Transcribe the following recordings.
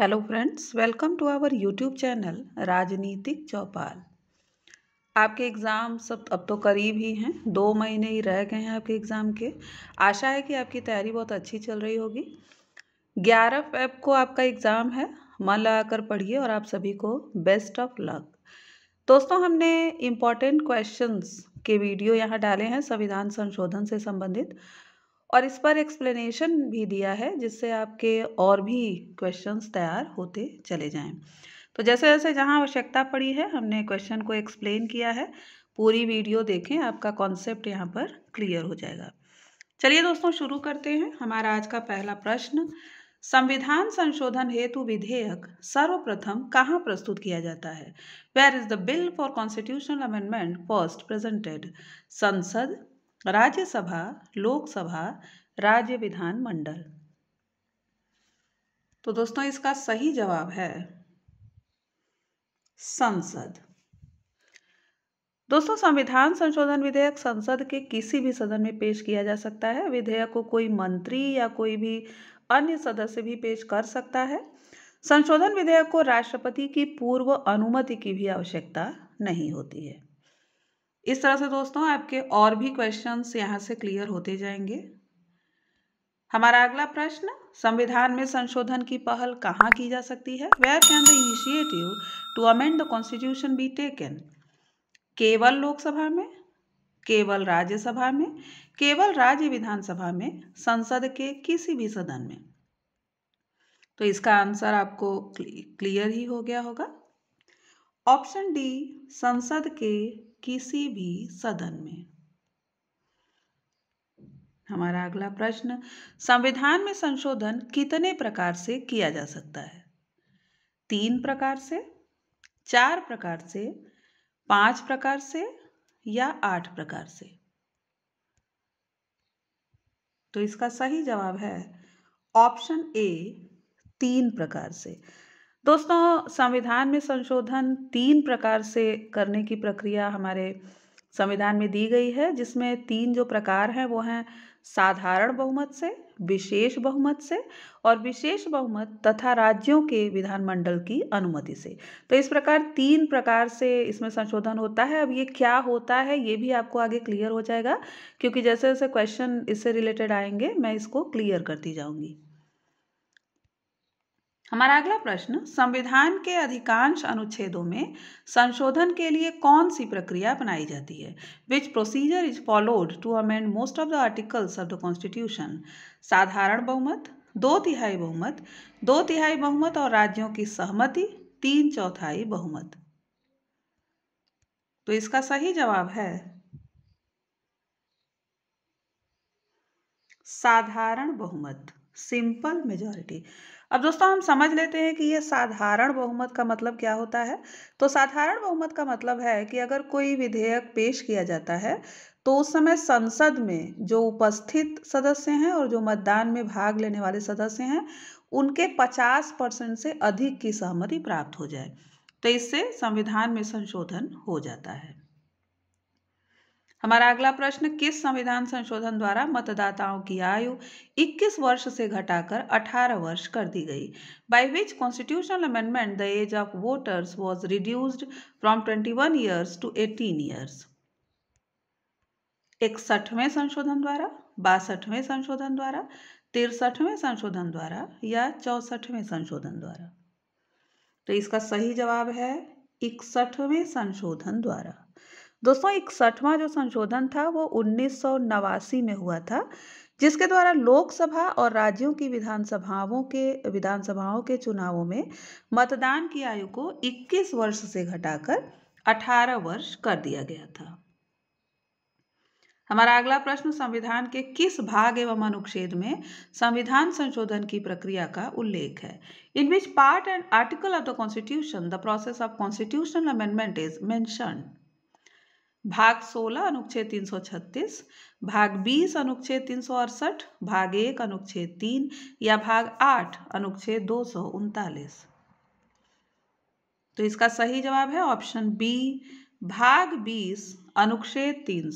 Hello friends welcome to our YouTube channel Rajnitik Chaupal आपके exam सब अब तो करीब ही हैं दो महीने ही रह गए हैं आपके एग्ज़ाम के आशा है कि आपकी तैयारी बहुत अच्छी चल रही होगी ग्यारह फेब को आपका एग्ज़ाम है मन लगाकर पढ़िए और आप सभी को बेस्ट ऑफ लक दोस्तों हमने इम्पॉर्टेंट क्वेश्चंस के वीडियो यहाँ डाले हैं संविधान संशोधन से संबंधित और इस पर एक्सप्लेनेशन भी दिया है जिससे आपके और भी क्वेश्चंस तैयार होते चले जाएं तो जैसे जैसे जहाँ आवश्यकता पड़ी है हमने क्वेश्चन को एक्सप्लेन किया है पूरी वीडियो देखें आपका कॉन्सेप्ट यहाँ पर क्लियर हो जाएगा चलिए दोस्तों शुरू करते हैं हमारा आज का पहला प्रश्न संविधान संशोधन हेतु विधेयक सर्वप्रथम कहाँ प्रस्तुत किया जाता है where is the bill for constitutional amendment first presented संसद राज्यसभा लोकसभा राज्य विधान मंडल तो दोस्तों इसका सही जवाब है संसद दोस्तों संविधान संशोधन विधेयक संसद के किसी भी सदन में पेश किया जा सकता है विधेयक को कोई मंत्री या कोई भी अन्य सदस्य भी पेश कर सकता है संशोधन विधेयक को राष्ट्रपति की पूर्व अनुमति की भी आवश्यकता नहीं होती है इस तरह से दोस्तों आपके और भी क्वेश्चंस यहाँ से क्लियर होते जाएंगे हमारा अगला प्रश्न संविधान में संशोधन की पहल कहाँ की जा सकती है where can the initiative to amend the constitution be taken केवल लोकसभा में केवल राज्यसभा में केवल राज्य विधानसभा में संसद के किसी भी सदन में तो इसका आंसर आपको क्लियर ही हो गया होगा ऑप्शन डी संसद के किसी भी सदन में हमारा अगला प्रश्न संविधान में संशोधन कितने प्रकार से किया जा सकता है तीन प्रकार से चार प्रकार से पांच प्रकार से या आठ प्रकार से तो इसका सही जवाब है ऑप्शन ए तीन प्रकार से दोस्तों संविधान में संशोधन तीन प्रकार से करने की प्रक्रिया हमारे संविधान में दी गई है जिसमें तीन जो प्रकार हैं वो हैं साधारण बहुमत से विशेष बहुमत से और विशेष बहुमत तथा राज्यों के विधानमंडल की अनुमति से तो इस प्रकार तीन प्रकार से इसमें संशोधन होता है अब ये क्या होता है ये भी आपको आगे क्लियर हो जाएगा क्योंकि जैसे जैसे क्वेश्चन इससे रिलेटेड आएंगे मैं इसको क्लियर करती जाऊँगी हमारा अगला प्रश्न संविधान के अधिकांश अनुच्छेदों में संशोधन के लिए कौन सी प्रक्रिया अपनाई जाती है which procedure is followed to amend most of the articles of the constitution साधारण बहुमत दो तिहाई बहुमत दो तिहाई बहुमत और राज्यों की सहमति तीन चौथाई बहुमत तो इसका सही जवाब है साधारण बहुमत सिंपल मेजोरिटी अब दोस्तों हम समझ लेते हैं कि ये साधारण बहुमत का मतलब क्या होता है तो साधारण बहुमत का मतलब है कि अगर कोई विधेयक पेश किया जाता है तो उस समय संसद में जो उपस्थित सदस्य हैं और जो मतदान में भाग लेने वाले सदस्य हैं उनके 50 परसेंट से अधिक की सहमति प्राप्त हो जाए तो इससे संविधान में संशोधन हो जाता है हमारा अगला प्रश्न किस संविधान संशोधन द्वारा मतदाताओं की आयु 21 वर्ष से घटाकर 18 वर्ष कर दी गई by which constitutional amendment the age of voters was reduced from 21 years to eighteen years इकसठवें संशोधन द्वारा बासठवें संशोधन द्वारा तिरसठवें संशोधन द्वारा या चौसठवें संशोधन द्वारा तो इसका सही जवाब है इकसठवें संशोधन द्वारा दोस्तों इकसठवां जो संशोधन था वो उन्नीस में हुआ था जिसके द्वारा लोकसभा और राज्यों की विधानसभाओं के विधानसभाओं के चुनावों में मतदान की आयु को 21 वर्ष से घटाकर 18 वर्ष कर दिया गया था हमारा अगला प्रश्न संविधान के किस भाग एवं अनुच्छेद में संविधान संशोधन की प्रक्रिया का उल्लेख है in which part and article of the constitution the process of constitutional amendment is मैं भाग 16 अनुच्छेद 336, भाग 20 अनुच्छेद तीन भाग 1 अनुच्छेद 3 या भाग 8 अनुच्छेद दो तो इसका सही जवाब है ऑप्शन बी भाग 20 अनुच्छेद तीन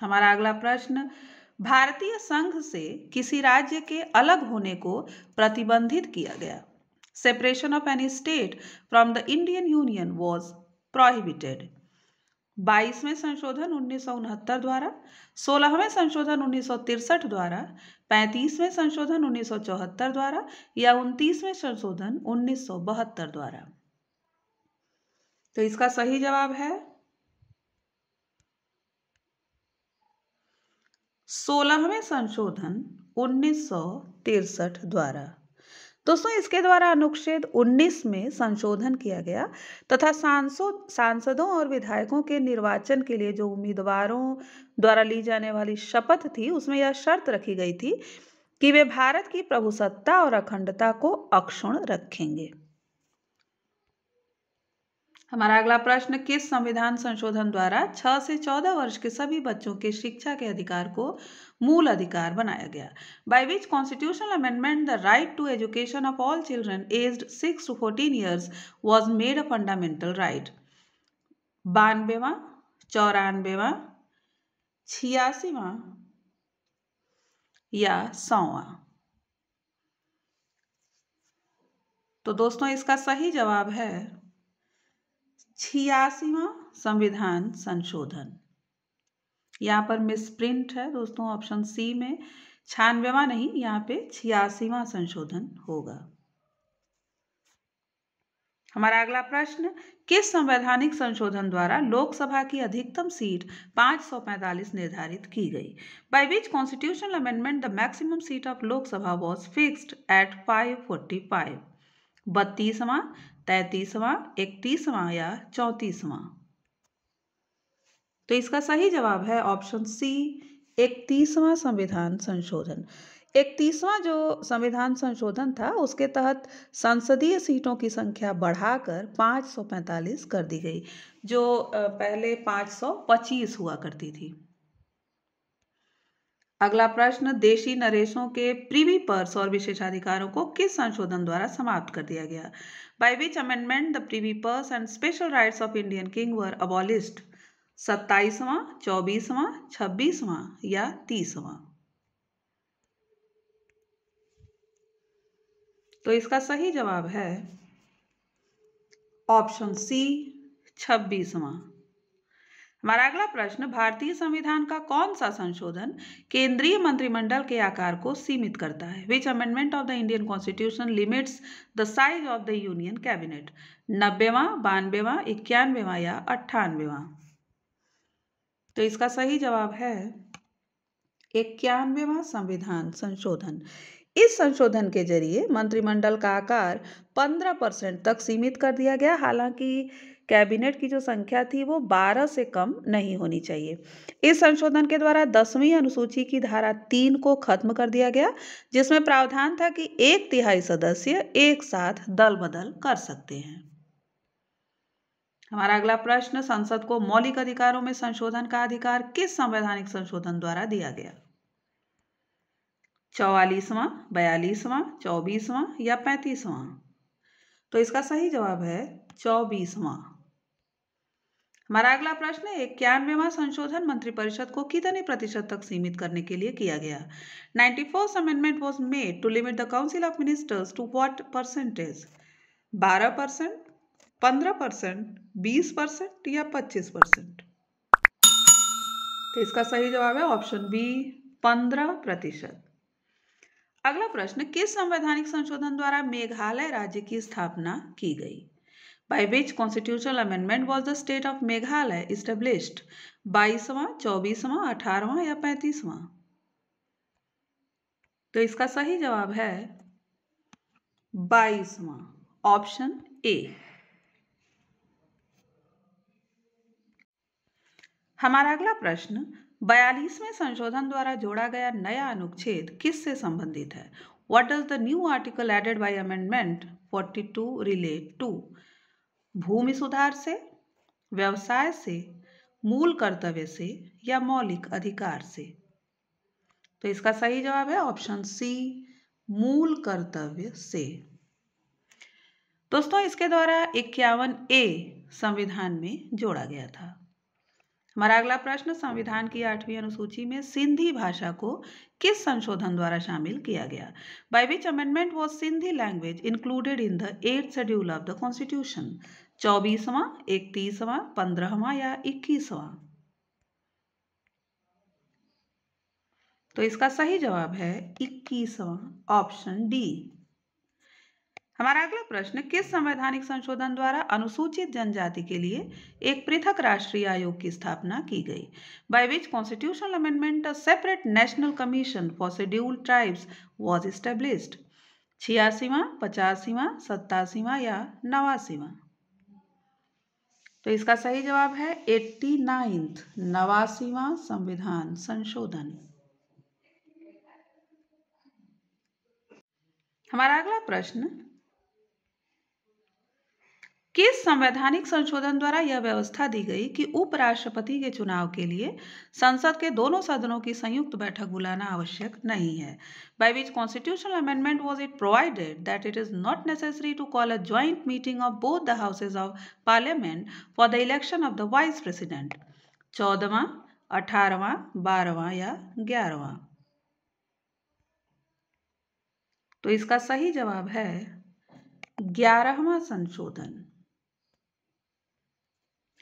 हमारा अगला प्रश्न भारतीय संघ से किसी राज्य के अलग होने को प्रतिबंधित किया गया separation of any state from the Indian Union was prohibited. बाईसवें संशोधन उन्नीस द्वारा सोलहवें संशोधन उन्नीस द्वारा पैंतीसवें संशोधन उन्नीस द्वारा या उनतीसवें संशोधन उन्नीस द्वारा तो इसका सही जवाब है सोलहवें संशोधन उन्नीस द्वारा दोस्तों इसके द्वारा अनुच्छेद 19 में संशोधन किया गया तथा सांसद सांसदों और विधायकों के निर्वाचन के लिए जो उम्मीदवारों द्वारा ली जाने वाली शपथ थी उसमें यह शर्त रखी गई थी कि वे भारत की प्रभुसत्ता और अखंडता को अक्षुण रखेंगे हमारा अगला प्रश्न किस संविधान संशोधन द्वारा 6 से 14 वर्ष के सभी बच्चों के शिक्षा के अधिकार को मूल अधिकार बनाया गया by which constitutional amendment the right to education of all children aged six to fourteen years was made a fundamental right बानवेवा चौरानवेवा छियासीवा या सौवा तो दोस्तों इसका सही जवाब है छियासीवा संविधान संशोधन यहाँ पर मिस प्रिंट है दोस्तों ऑप्शन सी में छानवेवा नहीं यहाँ पे छियासीवा संशोधन होगा हमारा अगला प्रश्न किस संवैधानिक संशोधन द्वारा लोकसभा की अधिकतम सीट 545 निर्धारित की गई by which constitutional amendment the maximum seat of Lok Sabha was fixed at 545 forty five बत्तीसवा तैतीसवां इकतीसवां या चौंतीसवां तो इसका सही जवाब है ऑप्शन सी इकतीसवां संविधान संशोधन इकतीसवां जो संविधान संशोधन था उसके तहत संसदीय सीटों की संख्या बढ़ाकर 545 कर दी गई जो पहले 525 हुआ करती थी अगला प्रश्न देशी नरेशों के प्रीवी पर्स और विशेषाधिकारों को किस संशोधन द्वारा समाप्त कर दिया गया by which amendment the privy purse and special rights of Indian king were abolished सत्ताईसवां चौबीसवां छब्बीसवां या तीसवां तो इसका सही जवाब है ऑप्शन सी छब्बीसवां हमारा अगला प्रश्न भारतीय संविधान का कौन सा संशोधन केंद्रीय मंत्रिमंडल के आकार को सीमित करता है which amendment of the Indian constitution limits the size of the union cabinet नब्बेवा बानवेवा इक्यानवेवा या अट्ठानवेवा तो इसका सही जवाब है इक्यानवेवा संविधान संशोधन इस संशोधन के जरिए मंत्रिमंडल का आकार 15 परसेंट तक सीमित कर दिया गया हालांकि कैबिनेट की जो संख्या थी वो 12 से कम नहीं होनी चाहिए इस संशोधन के द्वारा दसवीं अनुसूची की धारा तीन को खत्म कर दिया गया जिसमें प्रावधान था कि एक तिहाई सदस्य एक साथ दल बदल कर सकते हैं हमारा अगला प्रश्न संसद को मौलिक अधिकारों में संशोधन का अधिकार किस संवैधानिक संशोधन द्वारा दिया गया चौवालीसवां बयालीसवां चौबीसवां या पैंतीसवां तो इसका सही जवाब है चौबीसवां हमारा अगला प्रश्न है इक्यानवेवा संशोधन मंत्रिपरिषद को कितने प्रतिशत तक सीमित करने के लिए किया गया ninety first amendment was made to limit the council of ministers to what percentage बारह परसेंट पंद्रह परसेंट बीस परसेंट या पच्चीस परसेंट तो इसका सही जवाब है ऑप्शन बी पंद्रह प्रतिशत अगला प्रश्न किस संवैधानिक संशोधन द्वारा मेघालय राज्य की स्थापना की गई by which constitutional amendment was the state of Meghalaya established बाईसवां चौबीसवां अठारहवां या पैंतीसवां तो इसका सही जवाब है बाईसवां ऑप्शन ए हमारा अगला प्रश्न बयालीसवें संशोधन द्वारा जोड़ा गया नया अनुच्छेद किससे संबंधित है what does the new article added by amendment 42 relate to भूमि सुधार से व्यवसाय से मूल कर्तव्य से या मौलिक अधिकार से तो इसका सही जवाब है ऑप्शन सी मूल कर्तव्य से दोस्तों इसके द्वारा इक्यावन ए संविधान में जोड़ा गया था हमारा अगला प्रश्न संविधान की आठवीं अनुसूची में सिंधी भाषा को किस संशोधन द्वारा शामिल किया गया by which amendment was Sindhi language included in the eight schedule of the constitution चौबीसवां इकतीसवां पंद्रहवा या इक्कीसवा तो इसका सही जवाब है इक्कीसवां ऑप्शन डी हमारा अगला प्रश्न किस संवैधानिक संशोधन द्वारा अनुसूचित जनजाति के लिए एक पृथक राष्ट्रीय आयोग की स्थापना की गई by which constitutional amendment a separate national commission for schedule tribes was established छियासीवा पचासीवा सत्तासीवा या नवासीवा तो इसका सही जवाब है एट्टी नाइन्थ नवासीवा संविधान संशोधन हमारा अगला प्रश्न किस संवैधानिक संशोधन द्वारा यह व्यवस्था दी गई कि उपराष्ट्रपति के चुनाव के लिए संसद के दोनों सदनों की संयुक्त बैठक बुलाना आवश्यक नहीं है by which constitutional amendment was it provided that it is not necessary to call a joint meeting of both the houses of parliament for the election of the vice president चौदवा अठारवा बारहवा या ग्यारहवा तो इसका सही जवाब है ग्यारहवा संशोधन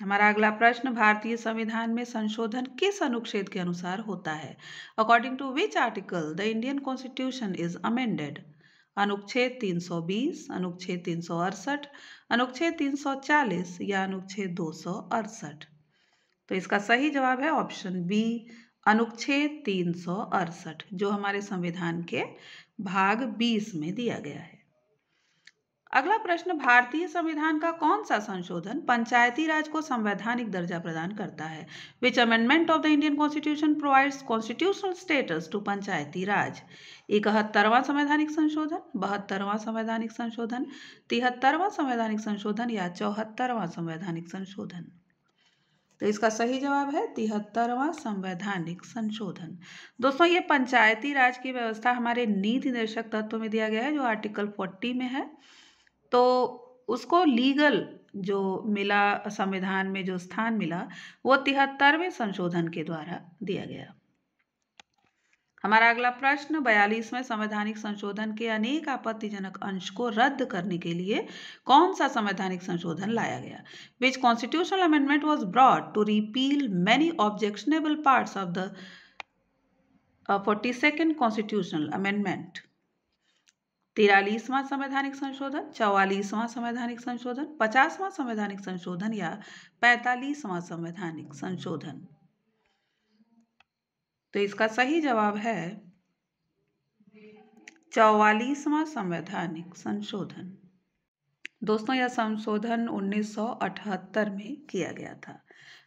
हमारा अगला प्रश्न भारतीय संविधान में संशोधन किस अनुच्छेद के अनुसार होता है according to which article the Indian constitution is amended अनुच्छेद 320, अनुच्छेद तीन अनुच्छेद 340 या अनुच्छेद दो तो इसका सही जवाब है ऑप्शन बी अनुच्छेद तीन जो हमारे संविधान के भाग 20 में दिया गया है अगला प्रश्न भारतीय संविधान का कौन सा संशोधन पंचायती राज को संवैधानिक दर्जा प्रदान करता है which amendment of the Indian constitution provides constitutional status to panchayati raj इकहत्तरवां संवैधानिक संशोधन बहत्तरवां संवैधानिक संशोधन तिहत्तरवां संवैधानिक संशोधन या चौहत्तरवां संवैधानिक संशोधन तो इसका सही जवाब है तिहत्तरवां संवैधानिक संशोधन दोस्तों ये पंचायती राज की व्यवस्था हमारे नीति निर्देशक तत्व में दिया गया है जो आर्टिकल फोर्टी में है तो उसको लीगल जो मिला संविधान में जो स्थान मिला वो तिहत्तरवें संशोधन के द्वारा दिया गया हमारा अगला प्रश्न बयालीसवें संवैधानिक संशोधन के अनेक आपत्तिजनक अंश को रद्द करने के लिए कौन सा संवैधानिक संशोधन लाया गया which constitutional amendment was brought to repeal many objectionable part of the forty second constitutional amendment तिरालीसवां संवैधानिक संशोधन चौवालीसवां संवैधानिक संशोधन पचासवां संवैधानिक संशोधन या पैतालीसवां संवैधानिक संशोधन तो इसका सही जवाब है चौवालीसवां संवैधानिक संशोधन दोस्तों यह संशोधन 1978 में किया गया था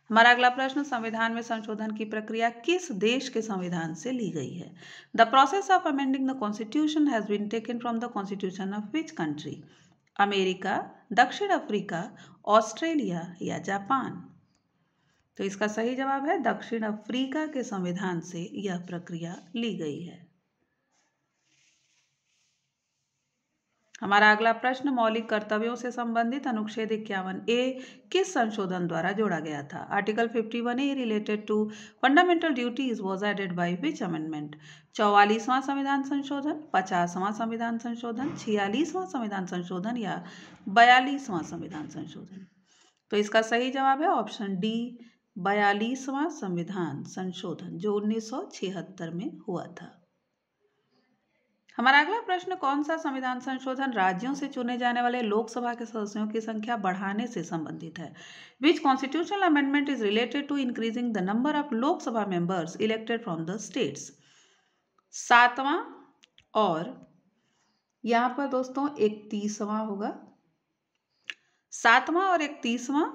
हमारा अगला प्रश्न संविधान में संशोधन की प्रक्रिया किस देश के संविधान से ली गई है the process of amending the constitution has been taken from the constitution of which country America दक्षिण अफ्रीका ऑस्ट्रेलिया या जापान तो इसका सही जवाब है दक्षिण अफ्रीका के संविधान से यह प्रक्रिया ली गई है हमारा अगला प्रश्न मौलिक कर्तव्यों से संबंधित अनुच्छेद इक्यावन ए किस संशोधन द्वारा जोड़ा गया था article 51 A related to fundamental duties was added by which amendment चौवालीसवां संविधान संशोधन पचासवां संविधान संशोधन छियालीसवां संविधान संशोधन या बयालीसवां संविधान संशोधन तो इसका सही जवाब है ऑप्शन डी बयालीसवां संविधान संशोधन जो उन्नीस में हुआ था हमारा अगला प्रश्न कौन सा संविधान संशोधन राज्यों से चुने जाने वाले लोकसभा के सदस्यों की संख्या बढ़ाने से संबंधित है which constitutional amendment is related to increasing the number of Lok Sabha members elected from the states सातवां और यहाँ पर दोस्तों इकतीसवां होगा सातवां और इकतीसवां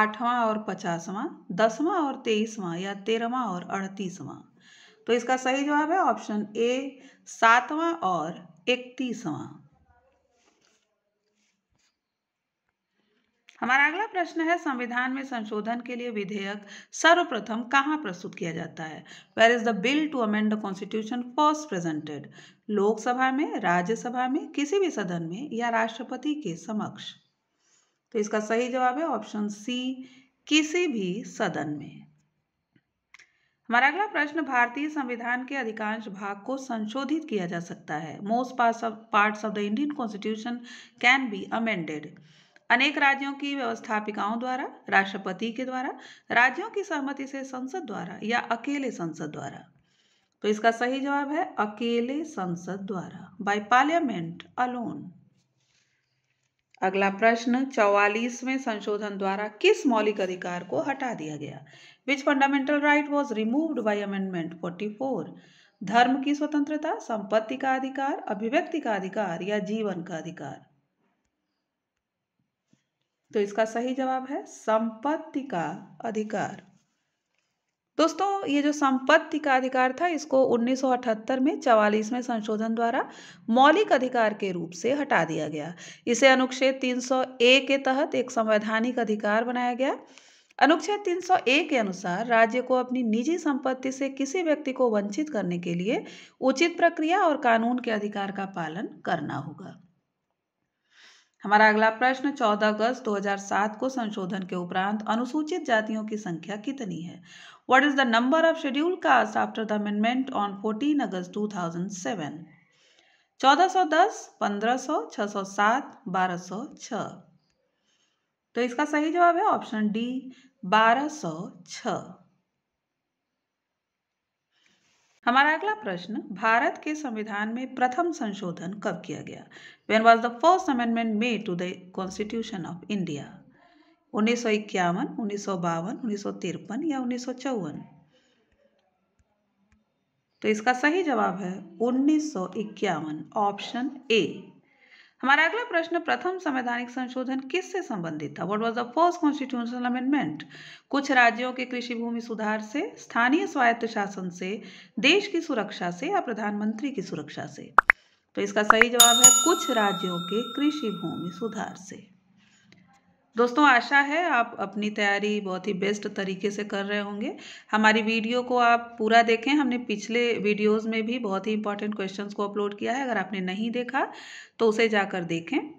आठवां और पचासवां दसवां और तेईसवां या तेरहवां और अड़तीसवां तो इसका सही जवाब है ऑप्शन ए सातवां और इकतीसवां हमारा अगला प्रश्न है संविधान में संशोधन के लिए विधेयक सर्वप्रथम कहाँ प्रस्तुत किया जाता है where is the bill to amend the constitution first presented Lok Sabha में राज्यसभा में किसी भी सदन में या राष्ट्रपति के समक्ष तो इसका सही जवाब है ऑप्शन सी किसी भी सदन में हमारा अगला प्रश्न भारतीय संविधान के अधिकांश भाग को संशोधित किया जा सकता है most parts of the Indian constitution can be amended अनेक राज्यों की व्यवस्थापिकाओं द्वारा राष्ट्रपति के द्वारा राज्यों की सहमति से संसद द्वारा या अकेले संसद द्वारा तो इसका सही जवाब है अकेले संसद द्वारा बाय पार्लियामेंट अलोन अगला प्रश्न चौवालीसवें संशोधन द्वारा किस मौलिक अधिकार को हटा दिया गया which fundamental right was removed by amendment 44 धर्म की स्वतंत्रता संपत्ति का अधिकार अभिव्यक्ति का अधिकार या जीवन का अधिकार तो इसका सही जवाब है संपत्ति का अधिकार दोस्तों ये जो संपत्ति का अधिकार था इसको 1978 में में संशोधन द्वारा मौलिक अधिकार के रूप से हटा दिया गया इसे अनुच्छेद 301 के तहत एक संवैधानिक अधिकार बनाया गया अनुच्छेद 301 के अनुसार राज्य को अपनी निजी संपत्ति से किसी व्यक्ति को वंचित करने के लिए उचित प्रक्रिया और कानून के अधिकार का पालन करना होगा हमारा अगला प्रश्न 14 अगस्त 2007 को संशोधन के उपरांत अनुसूचित जातियों की संख्या कितनी है What is the number of scheduled castes after the amendment on 14 अगस्त 2007? सात बारह 607, छ तो इसका सही जवाब है ऑप्शन डी बारह छ हमारा अगला प्रश्न भारत के संविधान में प्रथम संशोधन कब किया गया when was the first amendment made to the constitution of India उन्नीस सौ इक्यावन उन्नीस सौ बावन उन्नीस सौ तिरपन या उन्नीस सौ चौवन तो इसका सही जवाब है उन्नीस सौ इक्यावन ऑप्शन ए हमारा अगला प्रश्न प्रथम संवैधानिक संशोधन किससे संबंधित था what was the first constitutional amendment कुछ राज्यों के कृषि भूमि सुधार से स्थानीय स्वायत्त शासन से देश की सुरक्षा से या प्रधानमंत्री की सुरक्षा से तो इसका सही जवाब है कुछ राज्यों के कृषि भूमि सुधार से दोस्तों आशा है आप अपनी तैयारी बहुत ही बेस्ट तरीके से कर रहे होंगे हमारी वीडियो को आप पूरा देखें हमने पिछले वीडियोस में भी बहुत ही इंपॉर्टेंट क्वेश्चंस को अपलोड किया है अगर आपने नहीं देखा तो उसे जाकर देखें